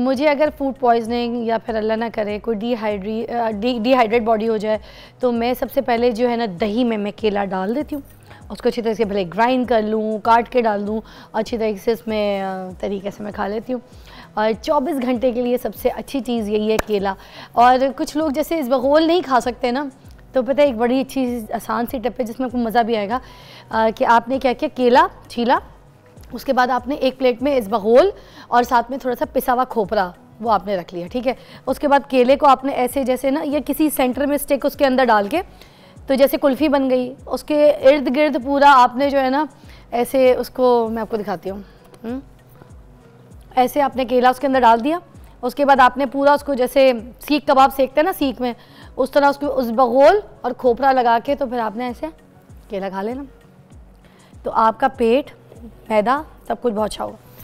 मुझे अगर food poisoning या फिर अल्लाह ना करे कोई डिहाइड्री डी डिहाइड्रेट बॉडी हो जाए तो मैं सबसे पहले जो है ना दही में मैं केला डाल देती हूँ उसको अच्छी तरीके से भले ग्राइंड कर लूँ काट के डाल दूँ अच्छी तरीके से इसमें तरीके से मैं खा लेती हूँ और 24 घंटे के लिए सबसे अच्छी चीज़ यही है केला और कुछ लोग जैसे इस बगोल नहीं खा सकते ना तो पता है एक बड़ी अच्छी आसान सी टिप है जिसमें आपको मज़ा भी आएगा कि आपने क्या किया केला छीला उसके बाद आपने एक प्लेट में इसबगोल और साथ में थोड़ा सा पिसावा खोपरा वो आपने रख लिया ठीक है उसके बाद केले को आपने ऐसे जैसे ना या किसी सेंटर में स्टिक उसके अंदर डाल के तो जैसे कुल्फ़ी बन गई उसके इर्द गिर्द पूरा आपने जो है ना ऐसे उसको मैं आपको दिखाती हूँ हम्म? ऐसे आपने केला उसके अंदर डाल दिया उसके बाद आपने पूरा उसको जैसे सीख कबाब सेकते हैं ना सीख में उस तरह उसको उस बगोल और खोपरा लगा के तो फिर आपने ऐसे केला खा लेना तो आपका पेट मैदा सब कुछ बहुत अच्छा होगा